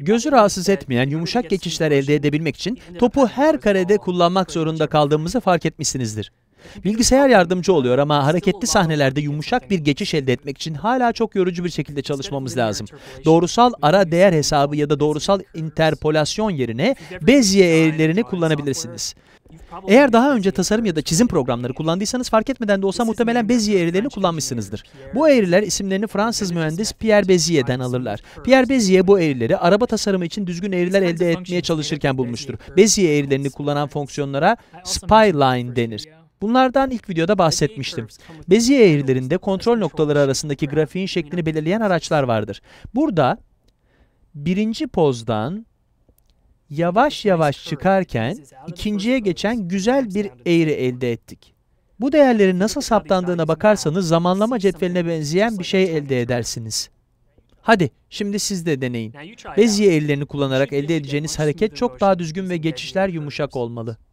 Gözü rahatsız etmeyen yumuşak geçişler elde edebilmek için topu her karede kullanmak zorunda kaldığımızı fark etmişsinizdir. Bilgisayar yardımcı oluyor ama hareketli sahnelerde yumuşak bir geçiş elde etmek için hala çok yorucu bir şekilde çalışmamız lazım. Doğrusal ara değer hesabı ya da doğrusal interpolasyon yerine Bezier eğrilerini kullanabilirsiniz. Eğer daha önce tasarım ya da çizim programları kullandıysanız fark etmeden de olsa muhtemelen Bezier eğrilerini kullanmışsınızdır. Bu eğriler isimlerini Fransız mühendis Pierre Bezier'den alırlar. Pierre Bezier bu eğrileri araba tasarımı için düzgün eğriler elde etmeye çalışırken bulmuştur. Bezier eğrilerini kullanan fonksiyonlara spline denir. Bunlardan ilk videoda bahsetmiştim. Beziye eğrilerinde kontrol noktaları arasındaki grafiğin şeklini belirleyen araçlar vardır. Burada birinci pozdan yavaş yavaş çıkarken ikinciye geçen güzel bir eğri elde ettik. Bu değerlerin nasıl saptandığına bakarsanız zamanlama cetveline benzeyen bir şey elde edersiniz. Hadi şimdi siz de deneyin. Beziye ellerini kullanarak elde edeceğiniz hareket çok daha düzgün ve geçişler yumuşak olmalı.